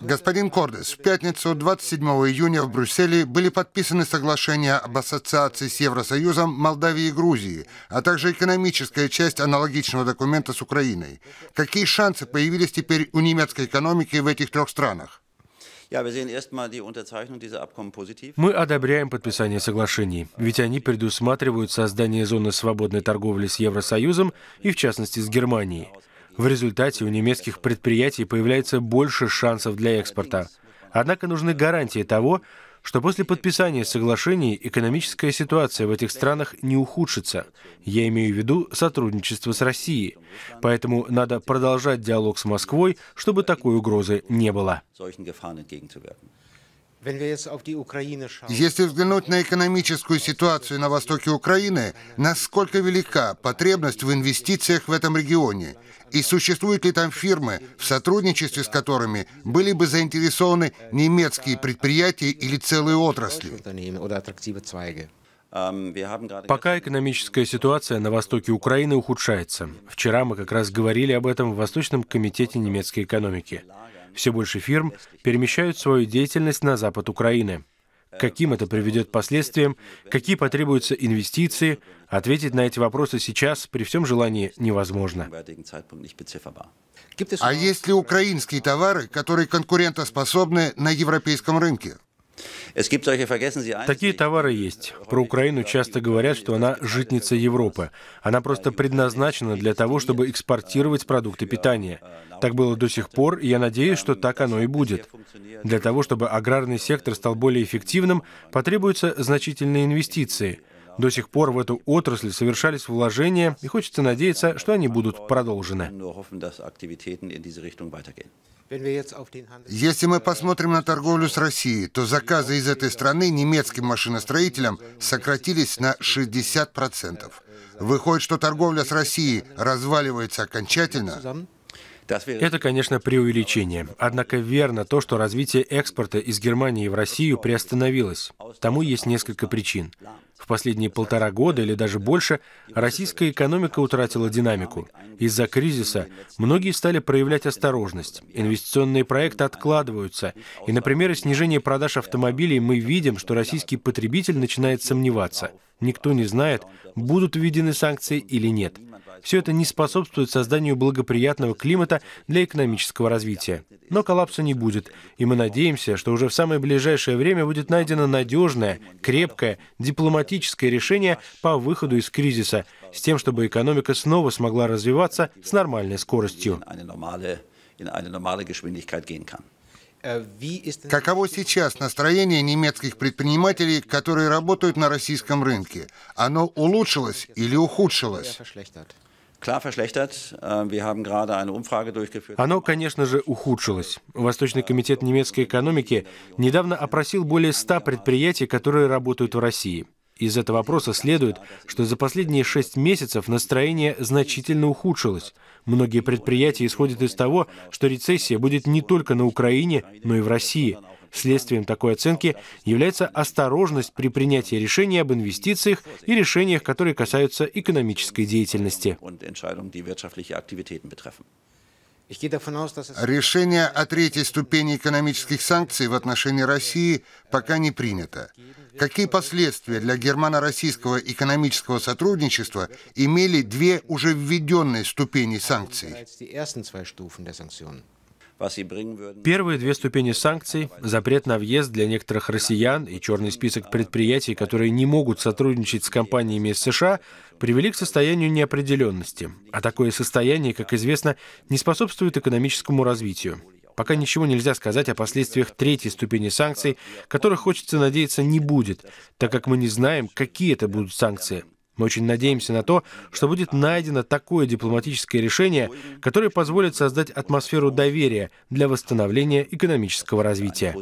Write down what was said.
Господин Кордес, в пятницу 27 июня в Брюсселе были подписаны соглашения об ассоциации с Евросоюзом Молдавии и Грузии, а также экономическая часть аналогичного документа с Украиной. Какие шансы появились теперь у немецкой экономики в этих трех странах? Мы одобряем подписание соглашений, ведь они предусматривают создание зоны свободной торговли с Евросоюзом и, в частности, с Германией. В результате у немецких предприятий появляется больше шансов для экспорта. Однако нужны гарантии того, что после подписания соглашений экономическая ситуация в этих странах не ухудшится. Я имею в виду сотрудничество с Россией. Поэтому надо продолжать диалог с Москвой, чтобы такой угрозы не было. Если взглянуть на экономическую ситуацию на востоке Украины, насколько велика потребность в инвестициях в этом регионе? И существуют ли там фирмы, в сотрудничестве с которыми были бы заинтересованы немецкие предприятия или целые отрасли? Эм, Пока экономическая ситуация на востоке Украины ухудшается. Вчера мы как раз говорили об этом в Восточном комитете немецкой экономики. Все больше фирм перемещают свою деятельность на запад Украины. каким это приведет последствиям, какие потребуются инвестиции, ответить на эти вопросы сейчас при всем желании невозможно. А есть ли украинские товары, которые конкурентоспособны на европейском рынке? Такие товары есть. Про Украину часто говорят, что она житница Европы. Она просто предназначена для того, чтобы экспортировать продукты питания. Так было до сих пор, и я надеюсь, что так оно и будет. Для того, чтобы аграрный сектор стал более эффективным, потребуются значительные инвестиции. До сих пор в эту отрасль совершались вложения, и хочется надеяться, что они будут продолжены. Если мы посмотрим на торговлю с Россией, то заказы из этой страны немецким машиностроителям сократились на 60%. Выходит, что торговля с Россией разваливается окончательно? Это, конечно, преувеличение. Однако верно то, что развитие экспорта из Германии в Россию приостановилось. Тому есть несколько причин. В последние полтора года или даже больше российская экономика утратила динамику. Из-за кризиса многие стали проявлять осторожность. Инвестиционные проекты откладываются. И, на примере снижения продаж автомобилей мы видим, что российский потребитель начинает сомневаться – Никто не знает, будут введены санкции или нет. Все это не способствует созданию благоприятного климата для экономического развития. Но коллапса не будет, и мы надеемся, что уже в самое ближайшее время будет найдено надежное, крепкое, дипломатическое решение по выходу из кризиса, с тем, чтобы экономика снова смогла развиваться с нормальной скоростью. Каково сейчас настроение немецких предпринимателей, которые работают на российском рынке? Оно улучшилось или ухудшилось? Äh, Оно, конечно же, ухудшилось. Восточный комитет немецкой экономики недавно опросил более 100 предприятий, которые работают в России. Из этого вопроса следует, что за последние шесть месяцев настроение значительно ухудшилось. Многие предприятия исходят из того, что рецессия будет не только на Украине, но и в России. Следствием такой оценки является осторожность при принятии решений об инвестициях и решениях, которые касаются экономической деятельности. Решение о третьей ступени экономических санкций в отношении России пока не принято. Какие последствия для германо-российского экономического сотрудничества имели две уже введенные ступени санкций? Первые две ступени санкций – запрет на въезд для некоторых россиян и черный список предприятий, которые не могут сотрудничать с компаниями из США – привели к состоянию неопределенности, а такое состояние, как известно, не способствует экономическому развитию. Пока ничего нельзя сказать о последствиях третьей ступени санкций, которых, хочется надеяться, не будет, так как мы не знаем, какие это будут санкции. Мы очень надеемся на то, что будет найдено такое дипломатическое решение, которое позволит создать атмосферу доверия для восстановления экономического развития.